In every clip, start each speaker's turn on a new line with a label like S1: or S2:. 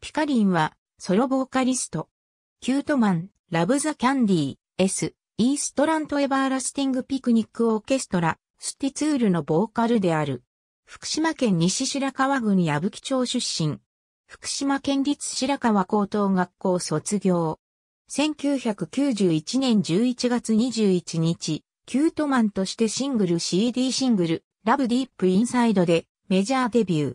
S1: ピカリンは、ソロボーカリスト。キュートマン、ラブザキャンディー、S、イーストラントエバーラスティングピクニックオーケストラ、スティツールのボーカルである。福島県西白川郡矢吹町出身。福島県立白川高等学校卒業。1991年11月21日、キュートマンとしてシングル CD シングル、ラブディープインサイドでメジャーデビュー。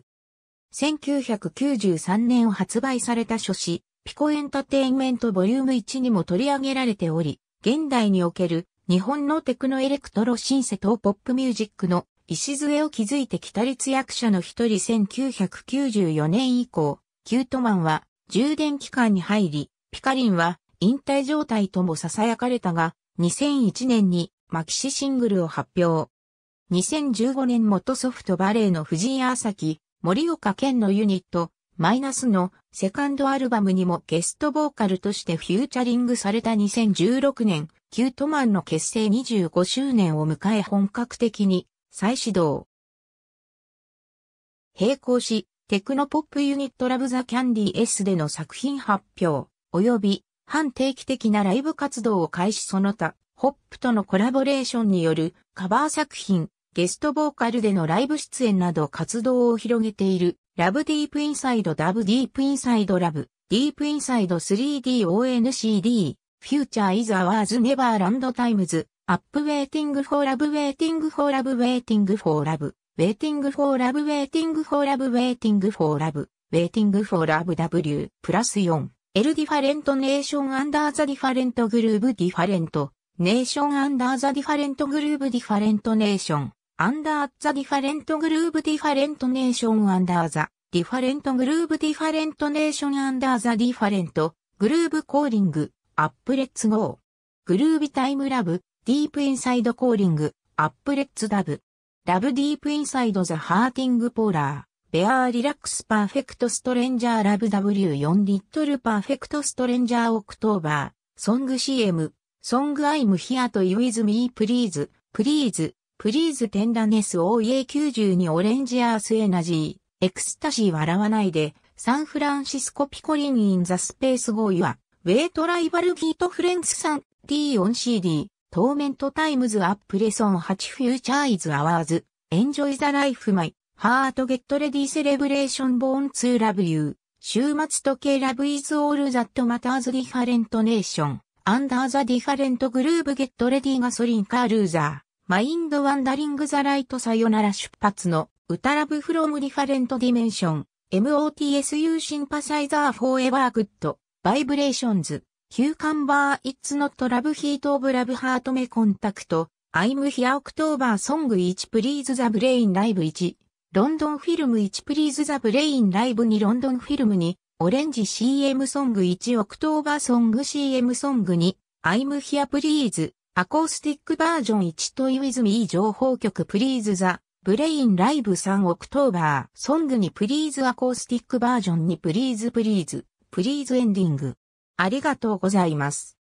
S1: 1993年発売された書誌、ピコエンタテインメントボリューム1にも取り上げられており、現代における日本のテクノエレクトロシンセとポップミュージックの礎を築いてきた立役者の一人1994年以降、キュートマンは充電期間に入り、ピカリンは引退状態とも囁かれたが、2001年にマキシシングルを発表。2015年元ソフトバレーの藤井朝崎、森岡健のユニット、マイナスのセカンドアルバムにもゲストボーカルとしてフューチャリングされた2016年、キュートマンの結成25周年を迎え本格的に再始動。並行し、テクノポップユニットラブザキャンディ S での作品発表、及び半定期的なライブ活動を開始その他、ホップとのコラボレーションによるカバー作品、ゲストボーカルでのライブ出演など活動を広げている、ラブディープインサイドダブディープインサイドラブ、ディープインサイド 3DONCD、フューチャーイズアワーズネバーランドタイムズ、アップウェイティングフォーラブウェイティングフォーラブウェイティングフォーラブ、ウェイティングフォーラブウェイティングフォーラブウェイティングフォーラブ、ウェイティングフォーラブ W、プラス4、L ディファレントネーションアンダーザディファレントグルーブディファレント、ネーションアンダーザディファレントグルーブディファレントネーション。アンダーザディファレントグルーブディファレントネーションアンダーザディファレントグルーブディファレントネーションアンダーザディファレントグルーブコーリングアップレッツゴーグルービタイムラブディープインサイドコーリングアップレッツダブラブディープインサイドザハーティングポーラーベアーリラックスパーフェクトストレンジャーラブ W4 リットルパーフェクトストレンジャーオクトーバーソング CM ソングアイムヒアとイ o u ズ・ミー・プリーズ・プリーズ。フリーズ・テンダネス OEA92 オレンジアースエナジー、エクスタシー笑わないで、サンフランシスコピコリン・イン・ザ・スペース・ゴーイは、ウェイト・ライバル・ギート・フレンズ・さん、D・ オン・ CD、トーメント・タイムズ・アップ・レソン8フューチャー・イズ・アワーズ、エンジョイ・ザ・ライフ・マイ、ハート・ゲット・レディ・セレブレーション・ボーン・ツー・ラブ・ユー、週末時計ラブイズオールザットマターズディファレントネーション、アンダーザディファレントグルーブゲットレディガソリンカールーザマインドワンダリングザライトさよなら出発の、ウタラブフロムディファレントディメンション、MOTSU シンパサイザーフォーエバーグッド、バイブレーションズ、ヒューカンバーイッツノットラブヒートオブラブハートメコンタクト、アイムヒアオクトーバーソング1プリーズザブレインライブ1、ロンドンフィルム1プリーズザブレインライブ2ロンドンフィルム2、オレンジ CM ソング1オクトーバーソング CM ソング2、アイムヒアプリーズ、アコースティックバージョン1とイ i ィズミー情報局プリーズザ、ブレインライブ3オクトーバーソングにプリーズアコースティックバージョンにプリーズプリーズ、プリーズエンディング。ありがとうございます。